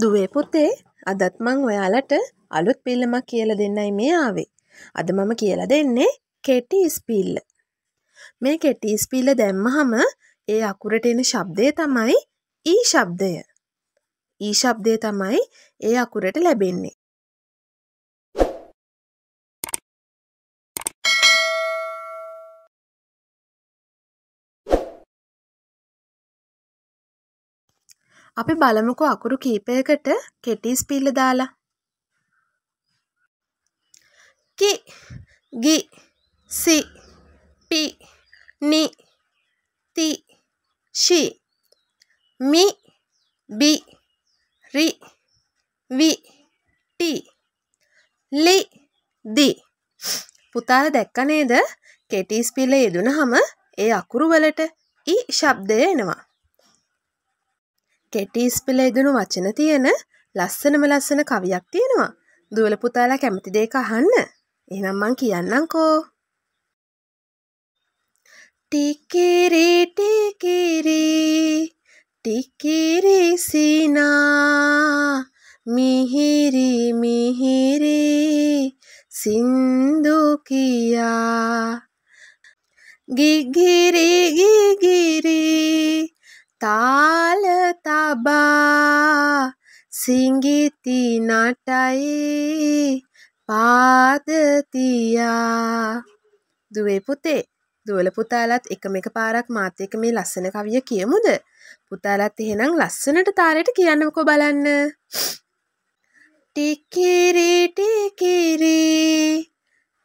දුවේ පුතේ අදත් මං ඔයාලට අලුත් පිල්ලමක් කියල දෙන්නයි මේ ආවේ. අද මම කියල දෙන්නේ කෙටි ස්පිල්ල. මේ කෙටි ස්පිල්ල දැම්මහම ඒ අකුරට එන ශබ්දය තමයි ඊ ශබ්දය. ඊ ශබ්දය තමයි ඒ අකුරට ලැබෙන්නේ. අපි බලමුකො අකුරු කීපයකට කෙටි ස්පිල්ල දාලා. කි ගි සි පි නි ති ෂි මි බි රි වි ටි ලි දි පුතාල දැක්ක නේද කෙටි ස්පිල්ල යෙදුනහම ඒ අකුරු වලට ඊ ශබ්දය එනවා කෙටි ඉස්පෙළ ඉදනු වචන තියෙන ලස්සනම ලස්සන කවියක් තියෙනවා. දුවල පුතාලා කැමති දෙයක අහන්න. එහෙනම් මං කියන්නම්කෝ. ටිකිරි ටිකිරි ටිකිරි සිනා මිහිරි මිහිරි සින්දු කියා ගිගිරි ගිගිරි තාල තබා සිඟිති නටයි පාද තියා දුවේ පුතේ දුවල පුතාලත් එකම එක පාරක් මාත් එක්ක මේ ලස්සන කවිය කියමුද පුතාලත් එහෙනම් ලස්සනට තාලෙට කියන්නකෝ බලන්න ටිකිරි ටිකිරි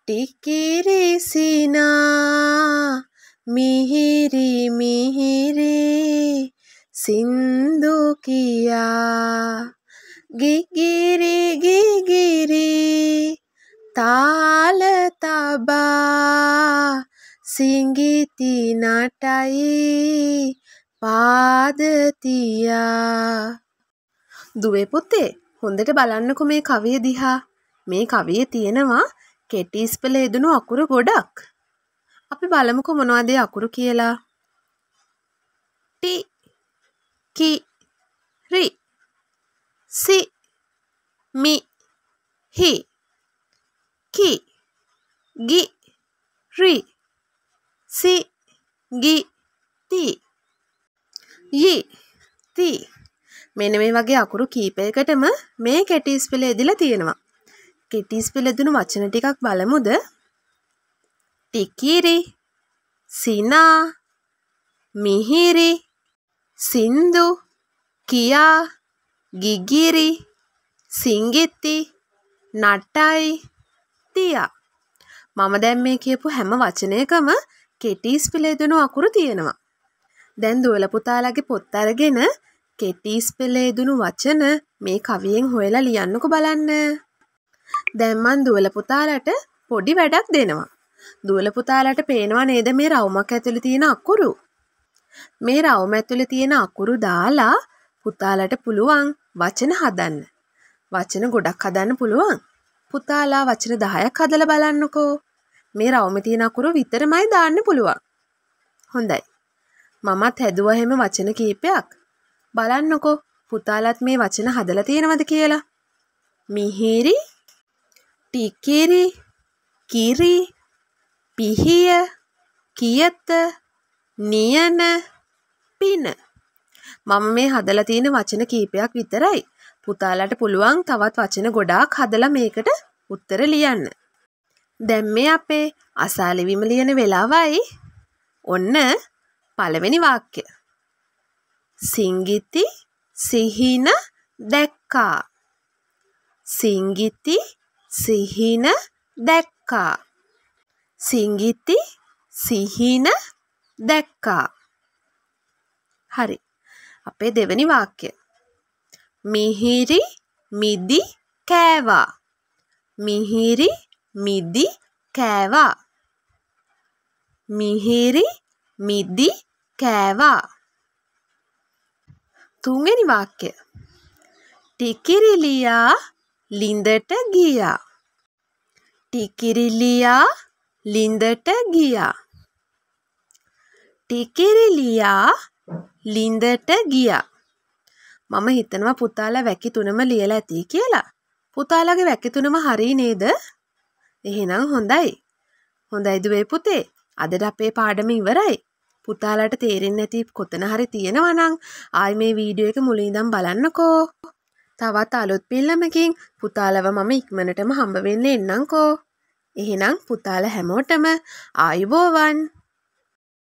ටිකිරි සිනා මිහිරි මිහිරි සින්දු කියා ගිගිරි ගිගිරි තාල තබා සිංගිති නටයි පාදතියා දුවේ පුතේ හොඳට බලන්නකො මේ කවිය දිහා මේ කවිය තියෙනවා කෙටිස්පල යෙදනු අකුර ගොඩක් අපි බලමුකො මොනවද අකුරු කියලා. ටි කි රි සි මි හි කි ගි රි සි ගි ති යි ති මෙන්න මේ වගේ අකුරු කීපයකටම මේ කැටිස්පිල එදිලා තියෙනවා. කෙටිස්පිල දුණු වචන ටිකක් බලමුද? ටිකිරි සිනා මිහිරි සින්දු කියා ගිගිරි සිඟිති නටයි තියා මම දැන් මේ කියපු හැම වචනයකම කෙටීස් පිලේදුණු අකුරු තියෙනවා. දැන් දුවල පුතාලගේ පොත් අරගෙන කෙටීස් පෙළේදුණු වචන මේ කවියෙන් හොයලා ලියන්නකො බලන්න. දැන් මං දුවල පුතාලට පොඩි වැඩක් දෙනවා. දුවල පුතාලට පේනවා නේද මේ රවුමක් ඇතුළේ තියෙන අකුරු. මේ රවුම ඇතුළේ තියෙන අකුරු දාලා පුතාලට පුළුවන් වචන හදන්න. වචන ගොඩක් හදන්න පුළුවන්. පුතාලා වචන 10ක් හදලා බලන්නකෝ. මේ රවුමේ තියෙන අකුරු විතරමයි දාන්න පුළුවන්. හොඳයි. මමත් හැදුවා හැම වචන කීපයක්. බලන්නකෝ පුතාලත් මේ වචන හදලා තියෙනවද කියලා. මිහිරි, ටිකිරි, කිරි, පිහිය කියත නියම පින මම මේ හදලා තියෙන වචන කීපයක් විතරයි. පුතාලට පුළුවන් තවත් වචන ගොඩාක් හදලා මේකට උත්තර ලියන්න. දැන් මේ අපේ අසාලෙවිම ලියන වෙලාවයි. ඔන්න පළවෙනි වාක්‍ය. සිංගිති සිහින දැක්කා. සිංගිති සිහින දැක්කා. සිංගිති සිහින දැක්කා. හරි. අපේ දෙවැනි වාක්‍ය. මිහිරි මිදි කෑවා. මිහිරි මිදි කෑවා. මිහිරි මිදි කෑවා. තුන්වෙනි වාක්‍ය. ටිකිරිලියා ලිඳට ගියා. ටිකිරිලියා ලිඳට ගියා. ටිකිරිලියා ලිඳට ගියා. මම හිතනවා පුතාලා වැකි තුනම ලියලා ඇති කියලා. පුතාලගේ වැකි තුනම හරි නේද? එහෙනම් හොඳයි. හොඳයි දුවේ පුතේ. අදට අපේ පාඩම ඉවරයි. පුතාලට තේරෙන්නේ නැති කොතන හරි තියෙනවා නම් ආයි මේ වීඩියෝ එක මුලින්දම් බලන්නකෝ. තවත් අලුත් පිල්ලමකින් පුතාලව මම ඉක්මනටම හම්බ වෙන්න එන්නම්කෝ. එහෙනම් පුතාල හැමෝටම ආයුබෝවන්